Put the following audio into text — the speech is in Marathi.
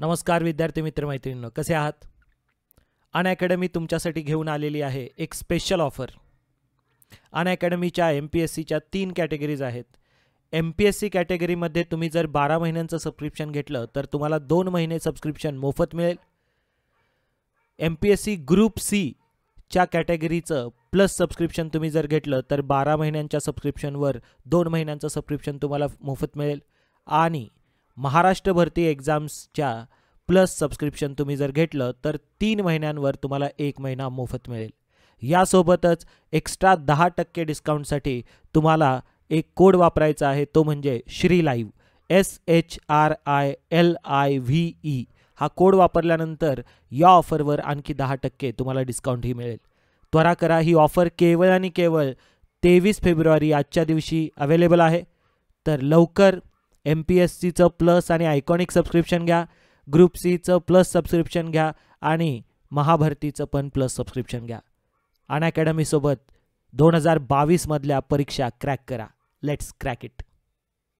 नमस्कार विद्यार्थी मैत्रिणींनो कसे आहात अन अकॅडमी तुमच्यासाठी घेऊन आलेली आहे एक स्पेशल ऑफर अन अकॅडमीच्या एम पी एस सीच्या तीन कॅटेगरीज आहेत एम पी एस सी कॅटेगरीमध्ये तुम्ही जर बारा महिन्यांचं सबस्क्रिप्शन घेतलं तर तुम्हाला दोन महिने सबस्क्रिप्शन मोफत मिळेल M P S C group सीच्या कॅटेगरीचं प्लस सबस्क्रिप्शन तुम्ही जर घेतलं तर बारा महिन्यांच्या सबस्क्रिप्शनवर दोन महिन्यांचं सबस्क्रिप्शन तुम्हाला मोफत मिळेल आणि महाराष्ट्र भरती एक्झाम्सच्या प्लस सबस्क्रिप्शन तुम्ही जर घेतलं तर तीन महिन्यांवर तुम्हाला एक महिना मोफत मिळेल यासोबतच एक्स्ट्रा दहा टक्के डिस्काउंटसाठी तुम्हाला एक कोड वापरायचा आहे तो म्हणजे Shri live S H R I L I V E e. हा कोड वापरल्यानंतर या ऑफरवर आणखी दहा टक्के तुम्हाला डिस्काउंटही मिळेल त्वरा करा ही ऑफर केवळ आणि केवळ तेवीस फेब्रुवारी आजच्या दिवशी अवेलेबल आहे तर लवकर एम पी एस सीचं प्लस आणि आयकॉनिक सबस्क्रिप्शन घ्या ग्रुप सीचं प्लस सबस्क्रिप्शन घ्या आणि महाभारतीचं पण प्लस सबस्क्रिप्शन घ्या अन अकॅडमीसोबत दोन हजार बावीसमधल्या परीक्षा क्रॅक करा लेट्स क्रॅक इट